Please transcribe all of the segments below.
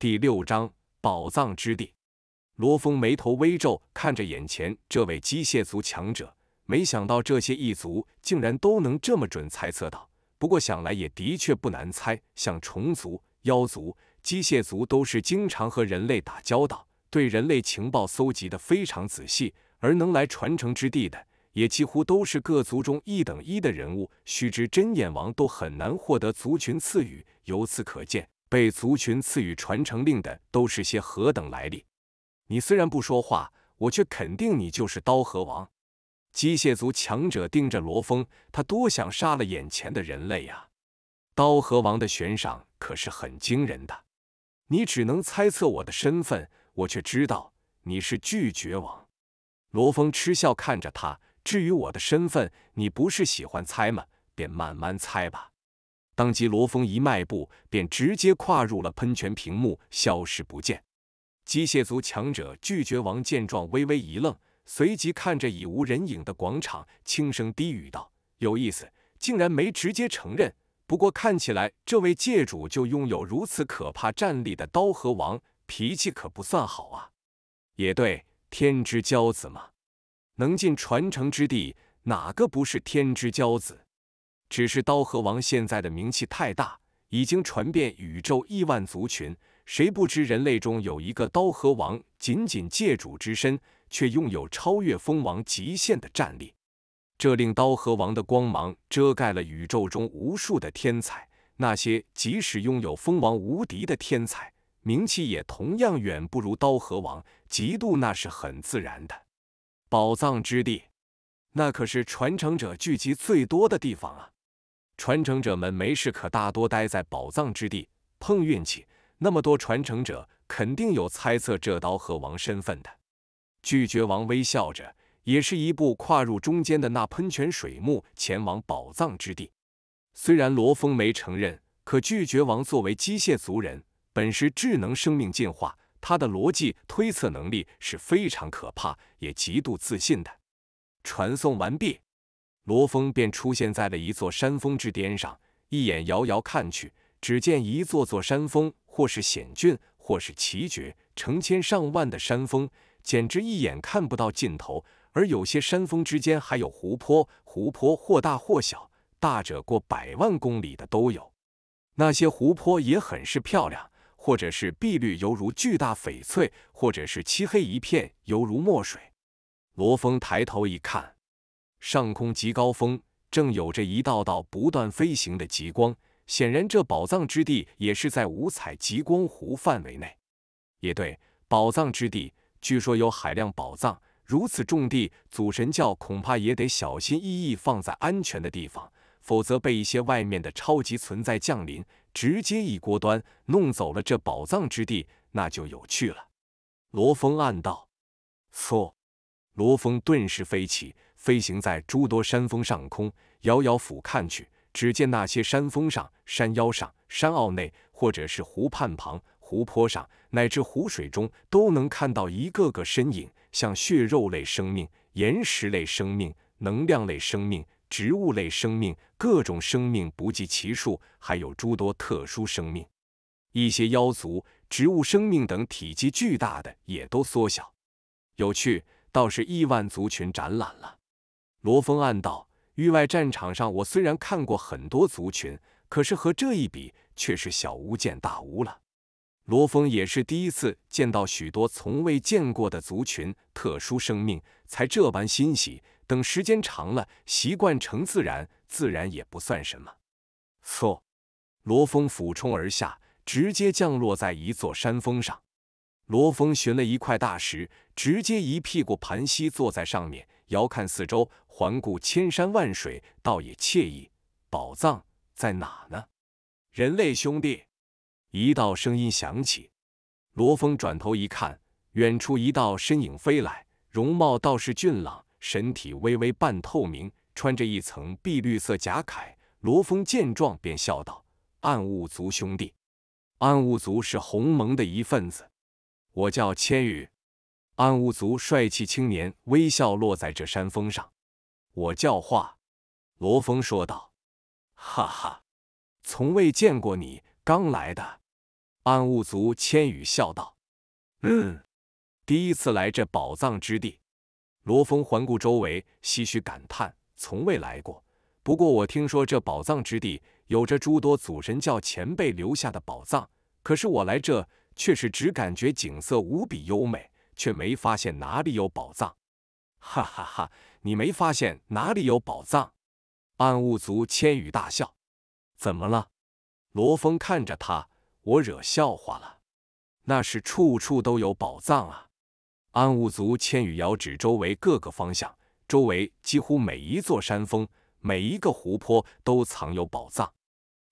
第六章宝藏之地。罗峰眉头微皱，看着眼前这位机械族强者，没想到这些异族竟然都能这么准猜测到。不过想来也的确不难猜，像虫族、妖族、机械族都是经常和人类打交道，对人类情报搜集的非常仔细。而能来传承之地的，也几乎都是各族中一等一的人物。须知真眼王都很难获得族群赐予，由此可见。被族群赐予传承令的都是些何等来历？你虽然不说话，我却肯定你就是刀河王。机械族强者盯着罗峰，他多想杀了眼前的人类呀！刀河王的悬赏可是很惊人的，你只能猜测我的身份，我却知道你是拒绝王。罗峰嗤笑看着他，至于我的身份，你不是喜欢猜吗？便慢慢猜吧。当即，罗峰一迈步，便直接跨入了喷泉，屏幕消失不见。机械族强者拒绝王见状，微微一愣，随即看着已无人影的广场，轻声低语道：“有意思，竟然没直接承认。不过看起来，这位界主就拥有如此可怕战力的刀和王，脾气可不算好啊。也对，天之骄子嘛，能进传承之地，哪个不是天之骄子？”只是刀和王现在的名气太大，已经传遍宇宙亿万族群，谁不知人类中有一个刀和王，仅仅借主之身，却拥有超越蜂王极限的战力。这令刀和王的光芒遮盖了宇宙中无数的天才，那些即使拥有蜂王无敌的天才，名气也同样远不如刀和王。嫉妒那是很自然的。宝藏之地，那可是传承者聚集最多的地方啊。传承者们没事可大多待在宝藏之地碰运气。那么多传承者肯定有猜测这刀和王身份的。拒绝王微笑着，也是一步跨入中间的那喷泉水幕，前往宝藏之地。虽然罗峰没承认，可拒绝王作为机械族人，本是智能生命进化，他的逻辑推测能力是非常可怕，也极度自信的。传送完毕。罗峰便出现在了一座山峰之巅上，一眼遥遥看去，只见一座座山峰，或是险峻，或是奇绝，成千上万的山峰，简直一眼看不到尽头。而有些山峰之间还有湖泊，湖泊或大或小，大者过百万公里的都有。那些湖泊也很是漂亮，或者是碧绿犹如巨大翡翠，或者是漆黑一片犹如墨水。罗峰抬头一看。上空极高峰正有着一道道不断飞行的极光，显然这宝藏之地也是在五彩极光湖范围内。也对，宝藏之地据说有海量宝藏，如此重地，祖神教恐怕也得小心翼翼放在安全的地方，否则被一些外面的超级存在降临，直接一锅端，弄走了这宝藏之地，那就有趣了。罗峰暗道：“错！”罗峰顿时飞起。飞行在诸多山峰上空，遥遥俯看去，只见那些山峰上、山腰上、山坳内，或者是湖畔旁、湖泊上，乃至湖水中，都能看到一个个身影，像血肉类生命、岩石类生命、能量类生命、植物类生命，各种生命不计其数，还有诸多特殊生命，一些妖族、植物生命等体积巨大的也都缩小。有趣，倒是亿万族群展览了。罗峰暗道：域外战场上，我虽然看过很多族群，可是和这一比，却是小巫见大巫了。罗峰也是第一次见到许多从未见过的族群、特殊生命，才这般欣喜。等时间长了，习惯成自然，自然也不算什么。嗖，罗峰俯冲而下，直接降落在一座山峰上。罗峰寻了一块大石，直接一屁股盘膝坐在上面。遥看四周，环顾千山万水，倒也惬意。宝藏在哪呢？人类兄弟，一道声音响起。罗峰转头一看，远处一道身影飞来，容貌倒是俊朗，身体微微半透明，穿着一层碧绿色甲铠。罗峰见状便笑道：“暗雾族兄弟，暗雾族是鸿蒙的一份子，我叫千羽。”暗物族帅气青年微笑落在这山峰上，我叫化罗峰说道：“哈哈，从未见过你，刚来的。”暗物族千羽笑道：“嗯，第一次来这宝藏之地。”罗峰环顾周围，唏嘘感叹：“从未来过，不过我听说这宝藏之地有着诸多祖神教前辈留下的宝藏，可是我来这却是只感觉景色无比优美。”却没发现哪里有宝藏，哈哈哈！你没发现哪里有宝藏？暗雾族千羽大笑。怎么了？罗峰看着他，我惹笑话了？那是处处都有宝藏啊！暗雾族千羽遥指周围各个方向，周围几乎每一座山峰、每一个湖泊都藏有宝藏，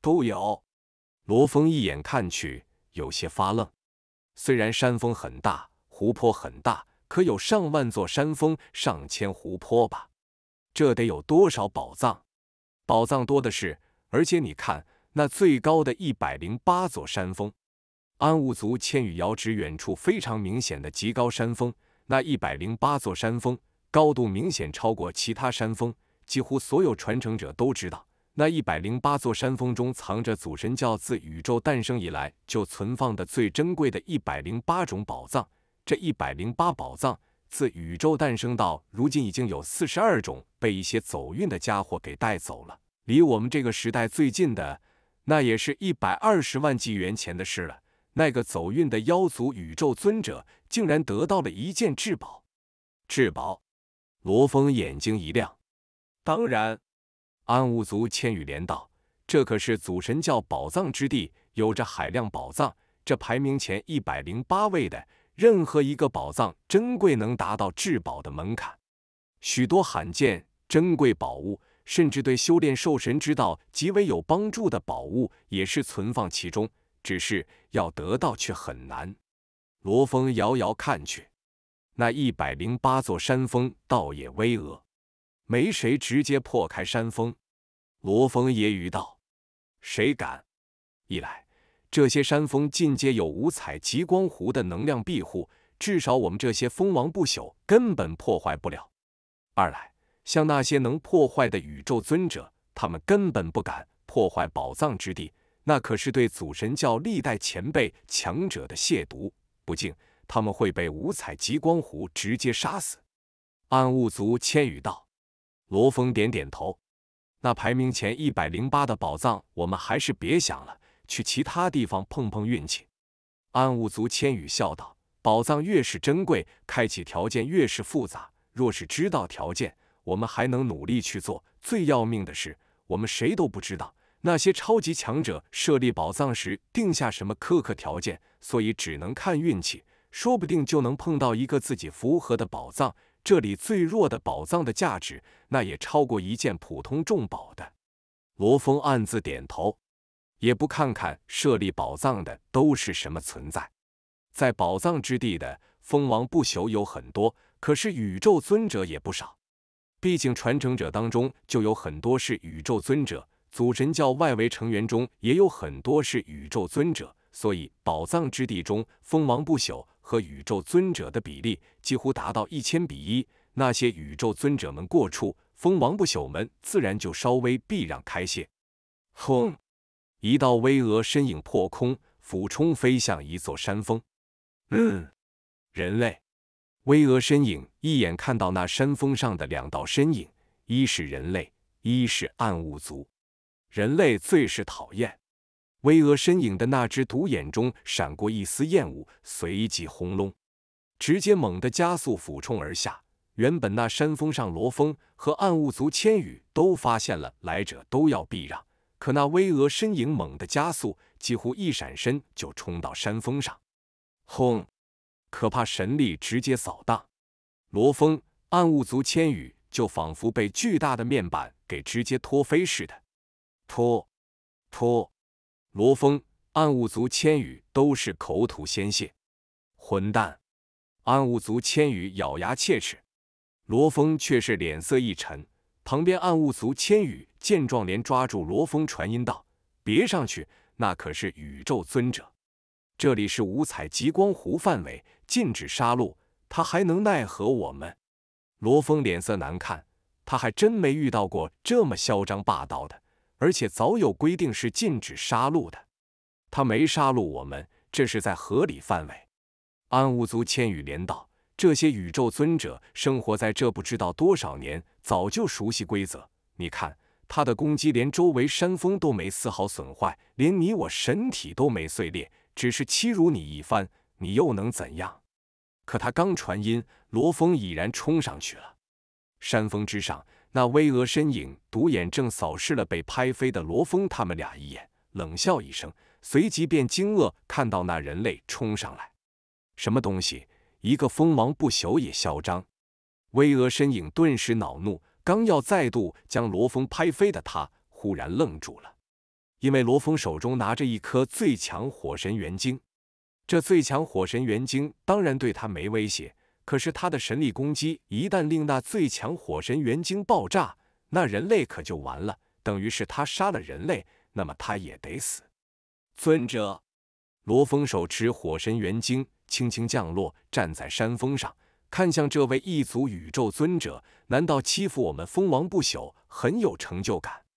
都有。罗峰一眼看去，有些发愣。虽然山峰很大。湖泊很大，可有上万座山峰、上千湖泊吧？这得有多少宝藏？宝藏多的是，而且你看那最高的一百零八座山峰，安物族千羽遥指远处非常明显的极高山峰，那一百零八座山峰高度明显超过其他山峰，几乎所有传承者都知道，那一百零八座山峰中藏着祖神教自宇宙诞生以来就存放的最珍贵的一百零八种宝藏。这一百零八宝藏自宇宙诞生到如今，已经有四十二种被一些走运的家伙给带走了。离我们这个时代最近的，那也是一百二十万纪元前的事了。那个走运的妖族宇宙尊者，竟然得到了一件至宝！至宝！罗峰眼睛一亮。当然，暗物族千羽莲道，这可是祖神教宝藏之地，有着海量宝藏。这排名前一百零八位的。任何一个宝藏珍贵能达到至宝的门槛，许多罕见珍贵宝物，甚至对修炼兽神之道极为有帮助的宝物，也是存放其中，只是要得到却很难。罗峰遥遥看去，那一百零八座山峰倒也巍峨，没谁直接破开山峰。罗峰揶揄道：“谁敢？一来。”这些山峰尽皆有五彩极光湖的能量庇护，至少我们这些蜂王不朽根本破坏不了。二来，像那些能破坏的宇宙尊者，他们根本不敢破坏宝藏之地，那可是对祖神教历代前辈强者的亵渎不敬，他们会被五彩极光湖直接杀死。暗物族千羽道，罗峰点点头，那排名前一百零八的宝藏，我们还是别想了。去其他地方碰碰运气。”暗物族千羽笑道，“宝藏越是珍贵，开启条件越是复杂。若是知道条件，我们还能努力去做。最要命的是，我们谁都不知道那些超级强者设立宝藏时定下什么苛刻条件，所以只能看运气。说不定就能碰到一个自己符合的宝藏。这里最弱的宝藏的价值，那也超过一件普通重宝的。”罗峰暗自点头。也不看看设立宝藏的都是什么存在，在宝藏之地的封王不朽有很多，可是宇宙尊者也不少。毕竟传承者当中就有很多是宇宙尊者，祖神教外围成员中也有很多是宇宙尊者，所以宝藏之地中封王不朽和宇宙尊者的比例几乎达到一千比一。那些宇宙尊者们过处，封王不朽们自然就稍微避让开些。轰！一道巍峨身影破空俯冲飞向一座山峰。嗯，人类。巍峨身影一眼看到那山峰上的两道身影，一是人类，一是暗物族。人类最是讨厌。巍峨身影的那只独眼中闪过一丝厌恶，随即轰隆，直接猛地加速俯冲而下。原本那山峰上罗峰和暗物族千羽都发现了来者，都要避让。可那巍峨身影猛地加速，几乎一闪身就冲到山峰上，轰！可怕神力直接扫荡，罗峰暗物族千羽就仿佛被巨大的面板给直接拖飞似的，拖拖！罗峰暗物族千羽都是口吐鲜血，混蛋！暗物族千羽咬牙切齿，罗峰却是脸色一沉。旁边暗雾族千羽见状，连抓住罗峰传音道：“别上去，那可是宇宙尊者。这里是五彩极光湖范围，禁止杀戮。他还能奈何我们？”罗峰脸色难看，他还真没遇到过这么嚣张霸道的。而且早有规定是禁止杀戮的，他没杀戮我们，这是在合理范围。暗雾族千羽连道：“这些宇宙尊者生活在这，不知道多少年。”早就熟悉规则，你看他的攻击连周围山峰都没丝毫损坏，连你我身体都没碎裂，只是欺辱你一番，你又能怎样？可他刚传音，罗峰已然冲上去了。山峰之上，那巍峨身影独眼正扫视了被拍飞的罗峰他们俩一眼，冷笑一声，随即便惊愕看到那人类冲上来。什么东西？一个蜂王不朽也嚣张？巍峨身影顿时恼怒，刚要再度将罗峰拍飞的他忽然愣住了，因为罗峰手中拿着一颗最强火神元晶。这最强火神元晶当然对他没威胁，可是他的神力攻击一旦令那最强火神元晶爆炸，那人类可就完了。等于是他杀了人类，那么他也得死。尊者，罗峰手持火神元晶，轻轻降落，站在山峰上。看向这位异族宇宙尊者，难道欺负我们蜂王不朽很有成就感？